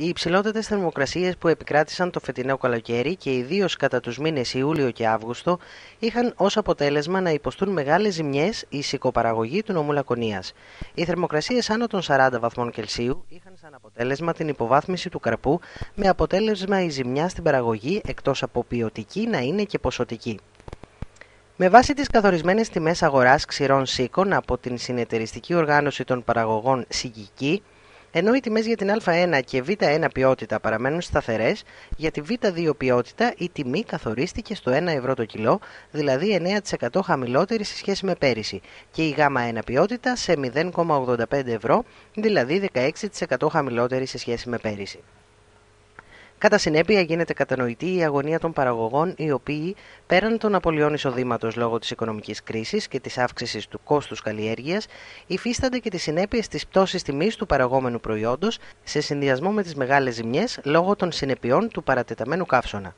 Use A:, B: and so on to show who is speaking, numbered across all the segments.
A: Οι υψηλότερε θερμοκρασίες που επικράτησαν το φετινό καλοκαίρι και ιδίως κατά τους μήνες Ιούλιο και Αύγουστο είχαν ως αποτέλεσμα να υποστούν μεγάλες ζημιές η σικοπαραγωγή του νομού Λακωνίας. Οι θερμοκρασίες άνω των 40 βαθμών Κελσίου είχαν σαν αποτέλεσμα την υποβάθμιση του καρπού, με αποτέλεσμα η ζημιά στην παραγωγή εκτός από ποιοτική να είναι και ποσοτική. Με βάση τις καθορισμένες τιμές αγοράς ξηρών σίκων από την συνεταιριστική οργάνωση των παραγωγών σιγική ενώ οι τιμές για την Α1 και Β1 ποιότητα παραμένουν σταθερές, για τη Β2 ποιότητα η τιμή καθορίστηκε στο 1 ευρώ το κιλό, δηλαδή 9% χαμηλότερη σε σχέση με πέρυσι, και η Γ1 ποιότητα σε 0,85 ευρώ, δηλαδή 16% χαμηλότερη σε σχέση με πέρυσι. Κατά συνέπεια, γίνεται κατανοητή η αγωνία των παραγωγών, οι οποίοι, πέραν των απολειών εισοδήματος λόγω της οικονομικής κρίσης και της αύξησης του κόστους καλλιέργειας, υφίστανται και τις συνέπειες της πτώσης τιμής του παραγόμενου προϊόντος σε συνδυασμό με τις μεγάλες ζημιές λόγω των συνεπειών του παρατεταμένου καύσωνα.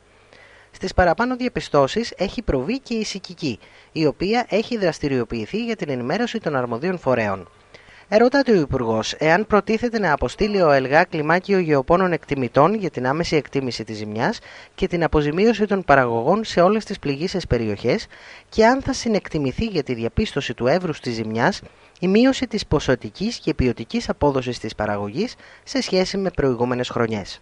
A: Στις παραπάνω διαπιστώσεις έχει προβεί και η Σικική, η οποία έχει δραστηριοποιηθεί για την ενημέρωση των αρμοδίων φορέων. Ερωτάται ο Υπουργός εάν προτίθεται να αποστείλει ο ΕΛΓΑ κλιμάκιο γεωπόνων εκτιμητών για την άμεση εκτίμηση της ζημιάς και την αποζημίωση των παραγωγών σε όλες τις πληγήσεις περιοχές και αν θα συνεκτιμηθεί για τη διαπίστωση του εύρους της ζημιάς η μείωση της ποσοτικής και ποιοτικής απόδοσης της παραγωγής σε σχέση με προηγούμενες χρονιές.